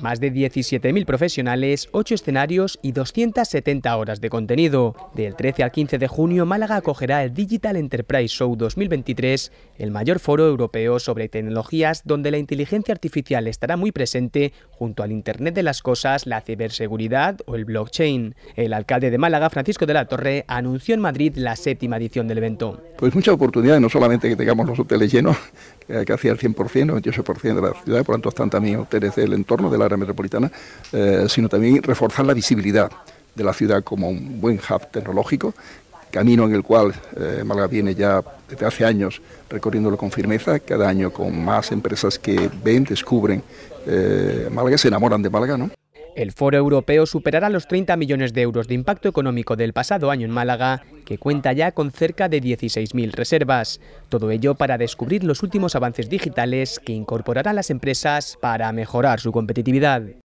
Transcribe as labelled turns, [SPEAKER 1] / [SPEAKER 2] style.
[SPEAKER 1] más de 17.000 profesionales, 8 escenarios y 270 horas de contenido. Del 13 al 15 de junio, Málaga acogerá el Digital Enterprise Show 2023, el mayor foro europeo sobre tecnologías donde la inteligencia artificial estará muy presente junto al Internet de las Cosas, la ciberseguridad o el blockchain. El alcalde de Málaga, Francisco de la Torre, anunció en Madrid la séptima edición del evento.
[SPEAKER 2] Pues mucha oportunidad, no solamente que tengamos los hoteles llenos, casi el 100%, 98% de la ciudad, por lo tanto están también hoteles del entorno del área metropolitana, eh, sino también reforzar la visibilidad de la ciudad como un buen hub tecnológico, camino en el cual Malga eh, Málaga viene ya desde hace años recorriéndolo con firmeza, cada año con más empresas que ven, descubren eh, Málaga, se enamoran de Málaga, ¿no? El foro europeo
[SPEAKER 1] superará los 30 millones de euros de impacto económico del pasado año en Málaga, que cuenta ya con cerca de 16.000 reservas. Todo ello para descubrir los últimos avances digitales que incorporarán las empresas para mejorar su competitividad.